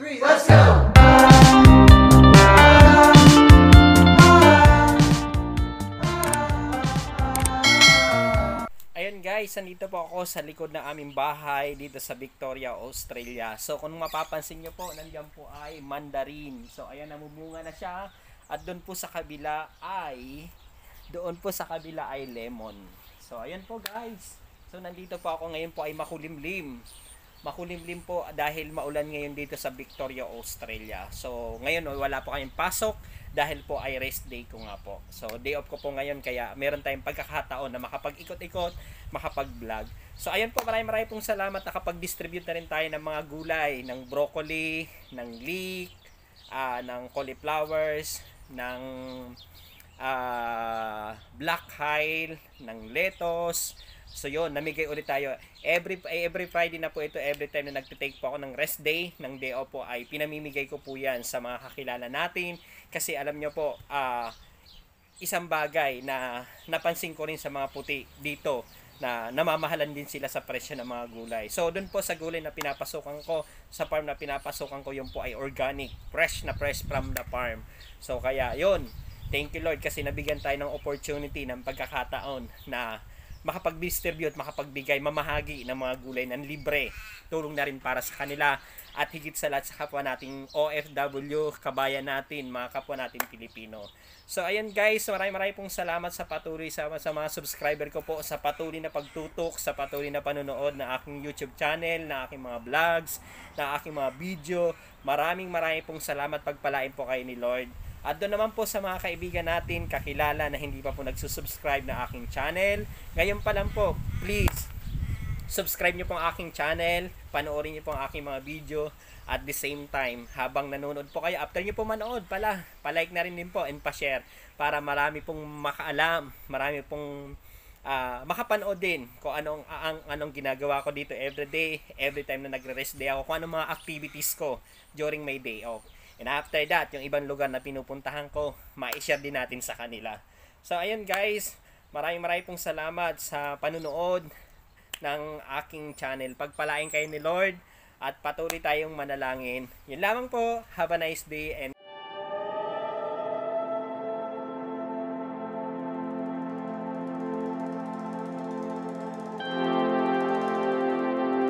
three, let's go! Ayan guys, nandito po ako sa likod ng aming bahay dito sa Victoria, Australia. So kung mapapansin nyo po, nandiyan po ay mandarin. So ayan, namumunga na siya. At doon po sa kabila ay, doon po sa kabila ay lemon. So ayan po guys. So nandito po ako ngayon po ay makulimlim makulimlim po dahil maulan ngayon dito sa Victoria, Australia. So, ngayon oh, wala po kayong pasok dahil po ay rest day ko nga po. So, day off ko po ngayon kaya meron tayong pagkakataon na makapag-ikot-ikot, makapag-vlog. So, ayan po, maraming maraming pong salamat. Nakapag-distribute na rin tayo ng mga gulay, ng broccoli, ng leek, uh, ng cauliflowers, ng uh, black kale, ng lettuce, So yun, namigay ulit tayo. Every every Friday na po ito, every time na nagte-take po ako ng rest day, ng day off po ay pinamimigay ko po 'yan sa mga kakilala natin kasi alam niyo po, uh, isang bagay na napansin ko rin sa mga puti dito na namamahalan din sila sa presyo ng mga gulay. So, doon po sa gulay na pinapasukan ko, sa farm na pinapasukan ko, yun po ay organic, fresh na fresh from the farm. So, kaya, 'yon. Thank you Lord kasi nabigyan tayo ng opportunity, ng pagkakataon na makapag-distribute, makapagbigay, mamahagi ng mga gulay ng libre. Tulong na rin para sa kanila at higit sa lahat sa kapwa nating OFW, kabayan natin, mga kapwa natin Pilipino. So ayan guys, maraming maraming pong salamat sa patuloy sa, sa mga subscriber ko po, sa patuloy na pagtutok, sa patuloy na panonood ng aking YouTube channel, na aking mga vlogs, na aking mga video. Maraming maraming pong salamat pagpalain po kayo ni Lord. At doon naman po sa mga kaibigan natin, kakilala na hindi pa po nagsusubscribe na aking channel. Ngayon pa lang po, please, subscribe nyo pong aking channel, panoorin nyo pong aking mga video. At the same time, habang nanonood po kayo, after nyo po manood pala, palike na rin din po and pa-share para marami pong makaalam, marami pong uh, makapanood din kung anong ang anong ginagawa ko dito everyday, every time na nagre-rest day ako, kung anong mga activities ko during my day off. Oh. And after that, yung ibang lugar na pinupuntahan ko, ma-share din natin sa kanila. So, ayun guys, maraming maraming pong salamat sa panunood ng aking channel. Pagpalain kayo ni Lord at patuloy tayong manalangin. Yun lamang po. Have a nice day and